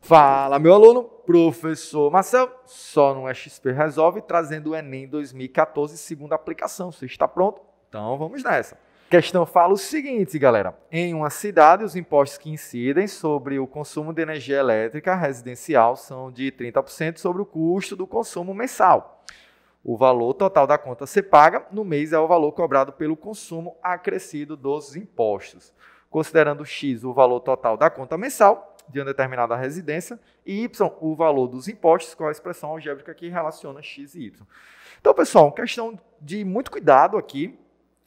Fala, meu aluno, professor Marcel, só no XP Resolve, trazendo o Enem 2014, segunda aplicação. Você está pronto? Então vamos nessa. A questão fala o seguinte, galera. Em uma cidade, os impostos que incidem sobre o consumo de energia elétrica residencial são de 30% sobre o custo do consumo mensal. O valor total da conta a ser paga no mês é o valor cobrado pelo consumo acrescido dos impostos. Considerando X o valor total da conta mensal de uma determinada residência e Y o valor dos impostos com a expressão algébrica que relaciona X e Y. Então, pessoal, questão de muito cuidado aqui,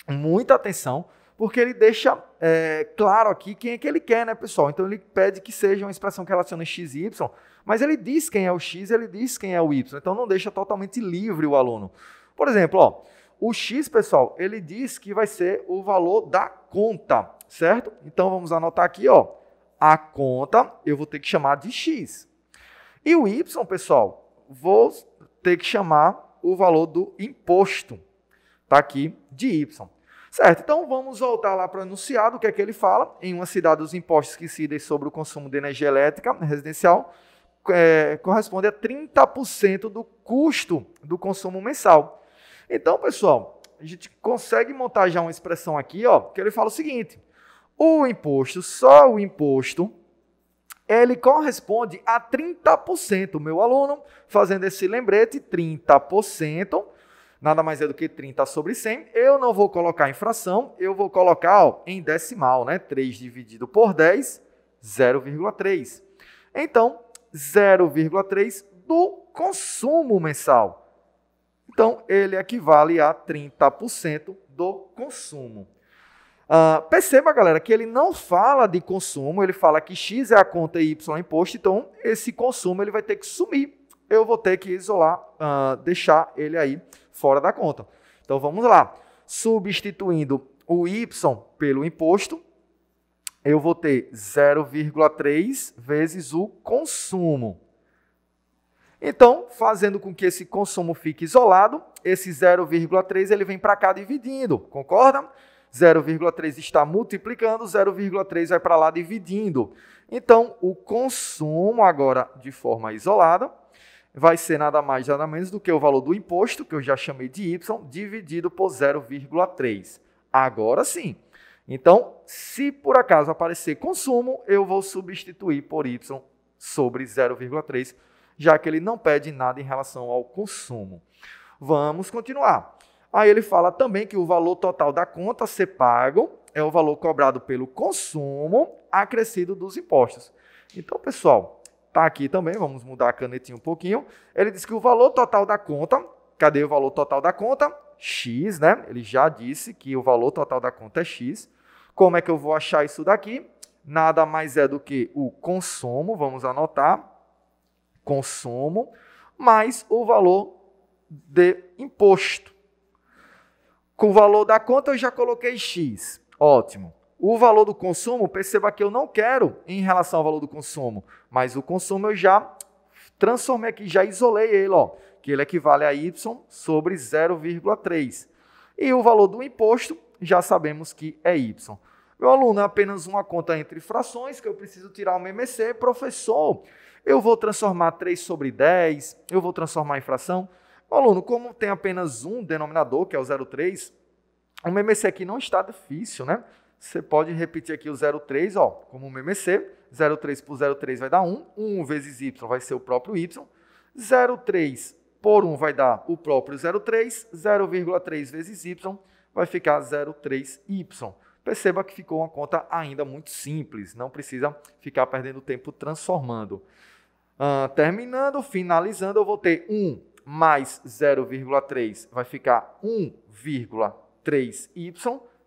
muita atenção porque ele deixa é, claro aqui quem é que ele quer, né, pessoal? Então ele pede que seja uma expressão que relaciona x e y, mas ele diz quem é o x, ele diz quem é o y, então não deixa totalmente livre o aluno. Por exemplo, ó, o x, pessoal, ele diz que vai ser o valor da conta, certo? Então vamos anotar aqui, ó, a conta eu vou ter que chamar de x. E o y, pessoal, vou ter que chamar o valor do imposto, tá aqui de y. Certo, então vamos voltar lá para o enunciado, o que é que ele fala? Em uma cidade, os impostos que incidem sobre o consumo de energia elétrica residencial é, corresponde a 30% do custo do consumo mensal. Então, pessoal, a gente consegue montar já uma expressão aqui, ó, que ele fala o seguinte: o imposto, só o imposto, ele corresponde a 30%. Meu aluno, fazendo esse lembrete, 30% nada mais é do que 30 sobre 100. Eu não vou colocar em fração, eu vou colocar ó, em decimal, né? 3 dividido por 10, 0,3. Então, 0,3 do consumo mensal. Então, ele equivale a 30% do consumo. Uh, perceba, galera, que ele não fala de consumo, ele fala que X é a conta e Y é o imposto, então esse consumo ele vai ter que sumir eu vou ter que isolar, uh, deixar ele aí fora da conta. Então vamos lá. Substituindo o Y pelo imposto, eu vou ter 0,3 vezes o consumo. Então, fazendo com que esse consumo fique isolado, esse 0,3 ele vem para cá dividindo, concorda? 0,3 está multiplicando, 0,3 vai para lá dividindo. Então, o consumo agora de forma isolada vai ser nada mais, nada menos do que o valor do imposto, que eu já chamei de Y, dividido por 0,3. Agora sim. Então, se por acaso aparecer consumo, eu vou substituir por Y sobre 0,3, já que ele não pede nada em relação ao consumo. Vamos continuar. Aí ele fala também que o valor total da conta a ser pago é o valor cobrado pelo consumo acrescido dos impostos. Então, pessoal, Está aqui também, vamos mudar a canetinha um pouquinho. Ele diz que o valor total da conta, cadê o valor total da conta? X, né? Ele já disse que o valor total da conta é X. Como é que eu vou achar isso daqui? Nada mais é do que o consumo, vamos anotar, consumo, mais o valor de imposto. Com o valor da conta eu já coloquei X, ótimo o valor do consumo, perceba que eu não quero em relação ao valor do consumo, mas o consumo eu já transformei aqui, já isolei ele, ó, que ele equivale a y sobre 0,3. E o valor do imposto, já sabemos que é y. Meu aluno, é apenas uma conta entre frações que eu preciso tirar um MMC. Professor, eu vou transformar 3 sobre 10, eu vou transformar em fração. Meu aluno, como tem apenas um denominador, que é o 0,3, o MMC aqui não está difícil, né? você pode repetir aqui o 03, ó, como um MMC. 03 por 03 vai dar 1. 1 vezes y vai ser o próprio y. 03 por 1 vai dar o próprio 03. 0,3 vezes y vai ficar 03y. Perceba que ficou uma conta ainda muito simples. Não precisa ficar perdendo tempo transformando. Ah, terminando, finalizando, eu vou ter 1 mais 0,3 vai ficar 1,3y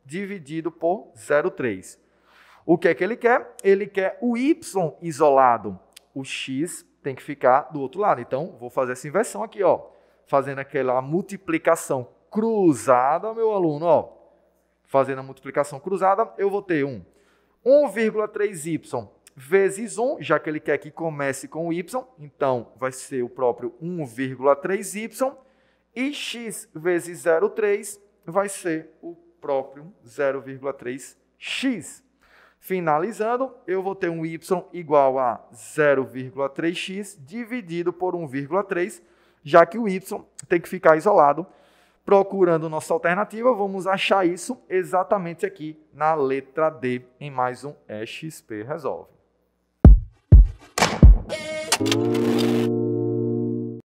dividido por 0,3. O que é que ele quer? Ele quer o y isolado. O x tem que ficar do outro lado. Então, vou fazer essa inversão aqui, ó, fazendo aquela multiplicação cruzada, meu aluno, ó. Fazendo a multiplicação cruzada, eu vou ter um 1,3y vezes 1, já que ele quer que comece com o y, então vai ser o próprio 1,3y, e x vezes 0,3 vai ser o próprio 0,3x. Finalizando, eu vou ter um y igual a 0,3x dividido por 1,3, já que o y tem que ficar isolado. Procurando nossa alternativa, vamos achar isso exatamente aqui na letra D, em mais um EXP Resolve.